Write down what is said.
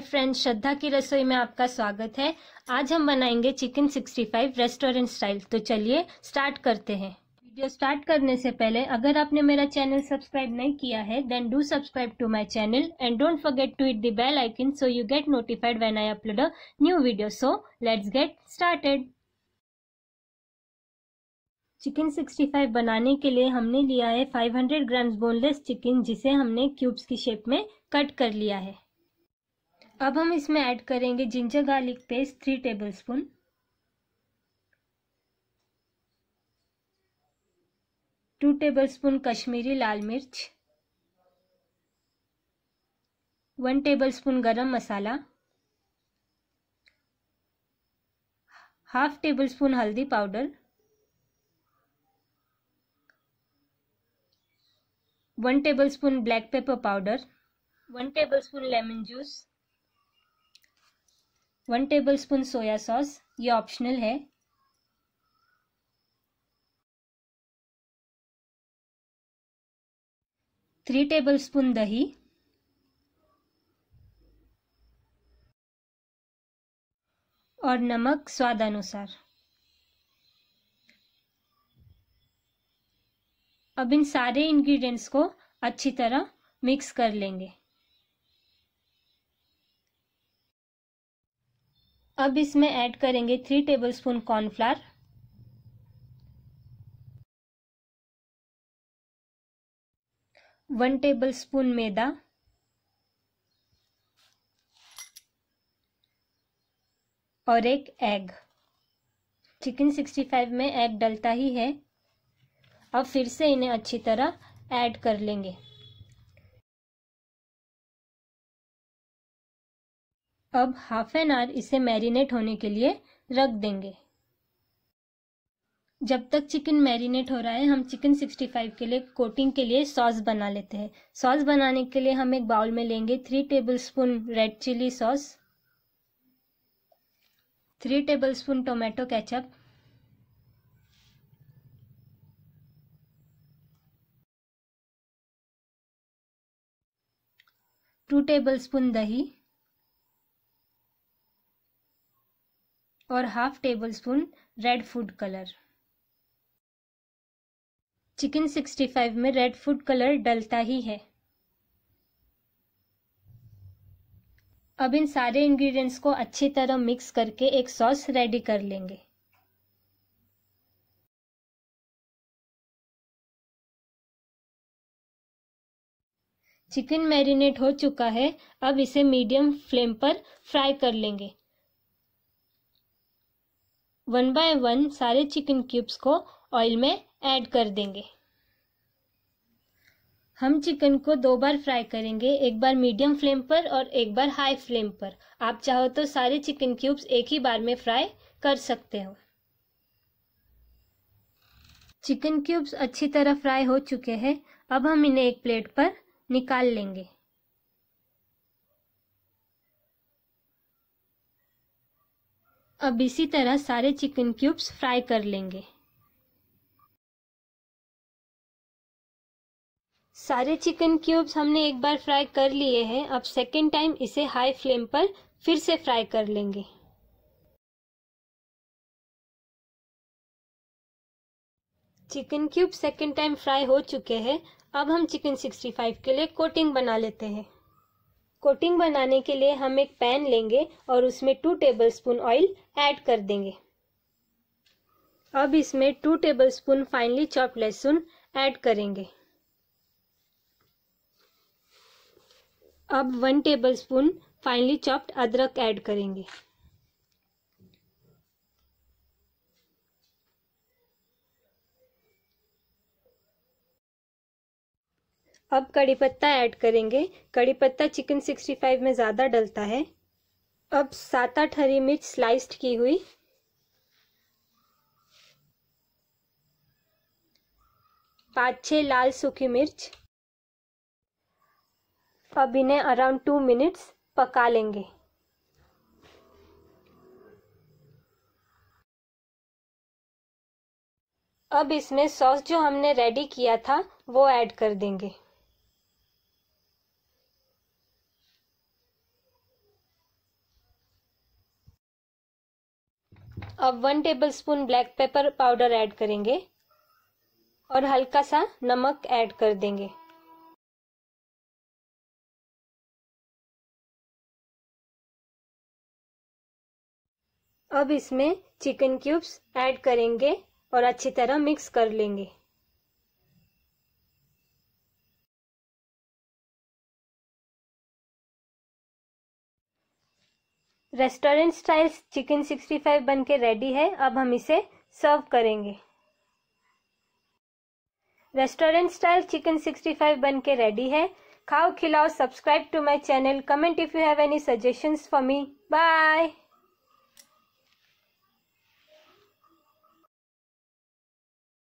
hi friend श्रद्धा की रसोई में आपका स्वागत है आज हम बनाएंगे चिकन 65 रेस्टोरेंट स्टाइल तो चलिए स्टार्ट करते हैं वीडियो स्टार्ट करने से पहले अगर आपने मेरा चैनल सब्सक्राइब नहीं किया है then do subscribe to my channel and don't forget to hit the bell icon so you get notified when I upload a new video so let's get started chicken 65 बनाने के लिए हमने लिया है 500 hundred grams boneless chicken जिसे हमने cubes की shape में कट कर लिया है अब हम इसमें ऐड करेंगे ginger garlic paste three tablespoon two tablespoon Kashmiri लाल मिर्च one tablespoon garam masala half tablespoon हल्दी powder one tablespoon black pepper powder one tablespoon lemon juice one tablespoon soya sauce ये ऑप्शनल है थ्री टेबल स्पून दही और नमक स्वादानुसार अब इन सारे इंग्रेडिएंट्स को अच्छी तरह मिक्स कर लेंगे अब इसमें ऐड करेंगे three tablespoon cornflour one tablespoon maida और एक एग चिकन सिक्सटी फाइव में एग डलता ही है अब फिर से इन्हें अच्छी तरह ऐड कर लेंगे अब हाफ एन आवर इसे मैरिनेट होने के लिए रख देंगे जब तक चिकन मैरिनेट हो रहा है हम चिकन 65 के लिए कोटिंग के लिए सॉस बना लेते हैं सॉस बनाने के लिए हम एक बाउल में लेंगे three tablespoon red chilli sauce three tablespoon tomato ketchup two tablespoon दही और half tablespoon red food colour chicken 65 में रेड फूड कलर डलता ही है अब इन सारे इंग्रेडिएंट्स को अच्छी तरह मिक्स करके एक सॉस रेडी कर लेंगे चिकन मैरिनेट हो चुका है अब इसे मीडियम फ्लेम पर फ्राई कर लेंगे वन बाय वन सारे चिकन क्यूब्स को ऑयल में ऐड कर देंगे हम चिकन को दो बार फ्राई करेंगे एक बार मीडियम फ्लेम पर और एक बार हाई फ्लेम पर आप चाहो तो सारे चिकन क्यूब्स एक ही बार में फ्राई कर सकते हो चिकन क्यूब्स अच्छी तरह फ्राई हो चुके हैं अब हम इन्हें एक प्लेट पर निकाल लेंगे अब इसी तरह सारे चिकन क्यूब्स फ्राई कर लेंगे सारे चिकन क्यूब्स हमने एक बार फ्राई कर लिए हैं अब सेकेंड टाइम इसे हाई फ्लेम पर फिर से फ्राई कर लेंगे chicken cube second time fry हो चुके हैं अब हम चिकन 65 के लिए कोटिंग बना लेते हैं कोटिंग बनाने के लिए हम एक पैन लेंगे और उसमें टू टेबलस्पून ऑयल ऐड कर देंगे अब इसमें टू टेबलस्पून फाइनली चॉप लहसुन ऐड करेंगे अब वन टेबलस्पून फाइनली चॉप्ड अदरक ऐड करेंगे अब कड़ी पत्ता ऐड करेंगे कड़ी पत्ता चिकन सिक्सटी फाइव में ज़्यादा डलता है अब सात आठ हरी मिर्च स्लाइस्ड की हुई पाँच छः लाल सूखी मिर्च अब इन्हें अराउंड टू मिनट्स पका लेंगे अब इसमें सॉस जो हमने रेडी किया था वो ऐड कर देंगे अब one tablespoon black pepper powder add करेंगे और हल्का सा नमक ऐड कर देंगे अब इसमें चिकन क्यूब्स ऐड करेंगे और अच्छी तरह मिक्स कर लेंगे रेस्टोरेंट स्टाइल चिकन 65 बनके रेडी है अब हम इसे सर्व करेंगे रेस्टोरेंट स्टाइल चिकन 65 बनके रेडी है खाओ खिलाओ subscribe to my channel comment if you have any suggestions for me bye